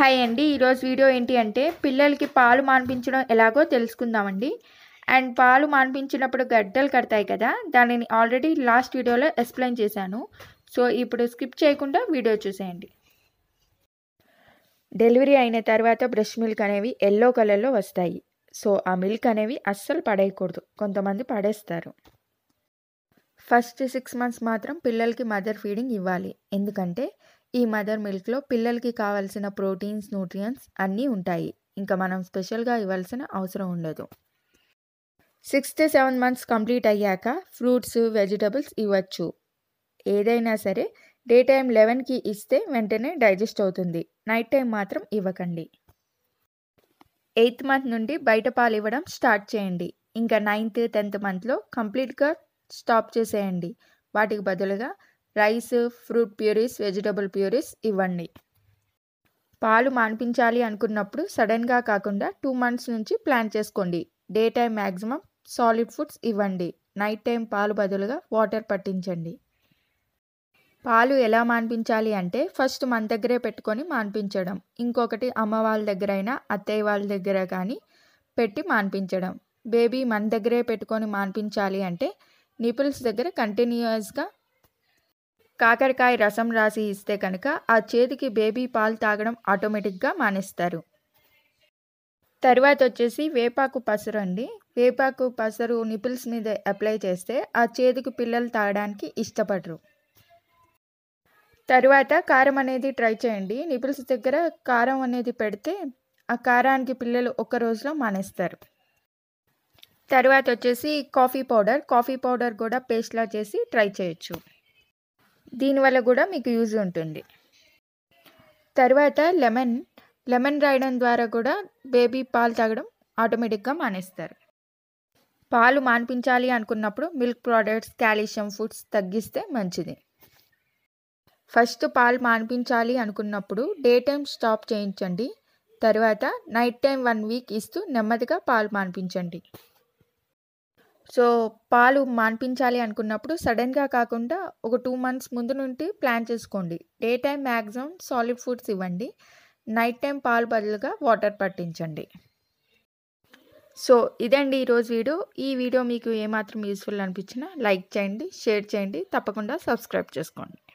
hi అండి ఈరోజు video ఏంటి అంటే పిల్లలకి పాలు మాన్పించడం ఎలాగో తెలుసుకుందామండి అండ్ పాలు మాన్పించినప్పుడు గడ్డలు కడతాయి కదా దానిని ఆల్రెడీ లాస్ట్ వీడియోలో ఎక్స్ప్లెయిన్ చేశాను సో ఇప్పుడు స్కిప్ చేయకుండా వీడియో చూసేయండి డెలివరీ అయిన తర్వాత బ్రష్ మిల్క్ అనేవి ఎల్లో కలర్లో వస్తాయి సో ఆ మిల్క్ అనేవి అస్సలు పడేయకూడదు కొంతమంది పడేస్తారు ఫస్ట్ సిక్స్ మంత్స్ మాత్రం పిల్లలకి మదర్ ఫీడింగ్ ఇవ్వాలి ఎందుకంటే ఈ మదర్ మిల్క్లో పిల్లలకి కావాల్సిన ప్రోటీన్స్ న్యూట్రియన్స్ అన్నీ ఉంటాయి ఇంకా మనం స్పెషల్గా ఇవ్వాల్సిన అవసరం ఉండదు six to seven months complete అయ్యాక ఫ్రూట్స్ వెజిటబుల్స్ ఇవ్వచ్చు ఏదైనా సరే డే టైం లెవెన్కి ఇస్తే వెంటనే డైజెస్ట్ అవుతుంది నైట్ టైం మాత్రం ఇవ్వకండి ఎయిత్ మంత్ నుండి బయట పాలు ఇవ్వడం స్టార్ట్ చేయండి ఇంకా నైన్త్ టెన్త్ మంత్లో కంప్లీట్గా స్టాప్ చేసేయండి వాటికి బదులుగా rice fruit purees vegetable purees ఇవ్వండి పాలు మాన్పించాలి అనుకున్నప్పుడు సడన్గా కాకుండా టూ మంత్స్ నుంచి ప్లాన్ చేసుకోండి day time maximum solid foods ఇవ్వండి నైట్ టైం పాలు బదులుగా వాటర్ పట్టించండి పాలు ఎలా మాన్పించాలి అంటే ఫస్ట్ మన దగ్గరే పెట్టుకొని మాన్పించడం ఇంకొకటి అమ్మ వాళ్ళ దగ్గర అయినా అత్తయ్య వాళ్ళ దగ్గర కానీ పెట్టి మాన్పించడం బేబీ మన దగ్గరే పెట్టుకొని మాన్పించాలి అంటే నిపుల్స్ దగ్గర కంటిన్యూస్గా కాకరకాయ రసం రాసి ఇస్తే కనుక ఆ చేతికి బేబీ పాలు తాగడం ఆటోమేటిక్గా మానేస్తారు తర్వాత వచ్చేసి వేపాకు పసరు అండి వేపాకు పసరు నిపుల్స్ మీద అప్లై చేస్తే ఆ చేతికి పిల్లలు తాగడానికి ఇష్టపడరు తర్వాత కారం అనేది ట్రై చేయండి నిపుల్స్ దగ్గర కారం అనేది పెడితే ఆ కారానికి పిల్లలు ఒక్క రోజులో మానేస్తారు తర్వాత వచ్చేసి కాఫీ పౌడర్ కాఫీ పౌడర్ కూడా పేస్ట్లా చేసి ట్రై చేయొచ్చు దీనివల్ల కూడా మీకు యూజ్ ఉంటుంది తర్వాత లెమన్ లెమన్ రాయడం ద్వారా కూడా బేబీ పాలు తాగడం ఆటోమేటిక్గా మానేస్తారు పాలు మానిపించాలి అనుకున్నప్పుడు మిల్క్ ప్రోడక్ట్స్ క్యాల్షియం ఫుడ్స్ తగ్గిస్తే మంచిది ఫస్ట్ పాలు మానిపించాలి అనుకున్నప్పుడు డే టైం స్టాప్ చేయించండి తర్వాత నైట్ టైం వన్ వీక్ ఇస్తూ నెమ్మదిగా పాలు మానిపించండి సో పాలు మాన్పించాలి అనుకున్నప్పుడు సడన్గా కాకుండా ఒక టూ మంత్స్ ముందు నుండి ప్లాన్ చేసుకోండి day time maximum solid foods ఇవ్వండి నైట్ టైం పాలు బదులుగా వాటర్ పట్టించండి సో ఇదండి ఈరోజు వీడియో ఈ వీడియో మీకు ఏమాత్రం యూస్ఫుల్ అనిపించినా లైక్ చేయండి షేర్ చేయండి తప్పకుండా సబ్స్క్రైబ్ చేసుకోండి